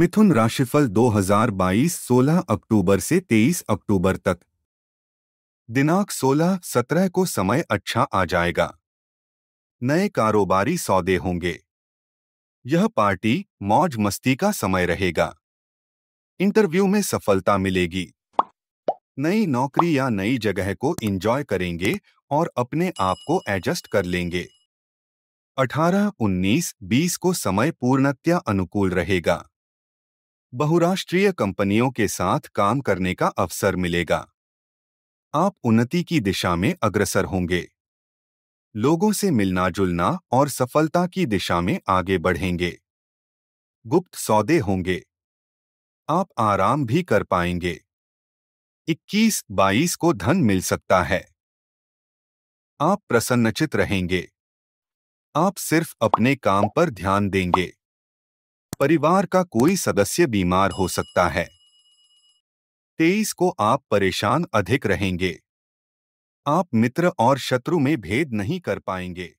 मिथुन राशिफल 2022 16 अक्टूबर से 23 अक्टूबर तक दिनांक 16-17 को समय अच्छा आ जाएगा नए कारोबारी सौदे होंगे यह पार्टी मौज मस्ती का समय रहेगा इंटरव्यू में सफलता मिलेगी नई नौकरी या नई जगह को एंजॉय करेंगे और अपने आप को एडजस्ट कर लेंगे 18, 19, 20 को समय पूर्णतया अनुकूल रहेगा बहुराष्ट्रीय कंपनियों के साथ काम करने का अवसर मिलेगा आप उन्नति की दिशा में अग्रसर होंगे लोगों से मिलना जुलना और सफलता की दिशा में आगे बढ़ेंगे गुप्त सौदे होंगे आप आराम भी कर पाएंगे 21-22 को धन मिल सकता है आप प्रसन्नचित रहेंगे आप सिर्फ अपने काम पर ध्यान देंगे परिवार का कोई सदस्य बीमार हो सकता है तेईस को आप परेशान अधिक रहेंगे आप मित्र और शत्रु में भेद नहीं कर पाएंगे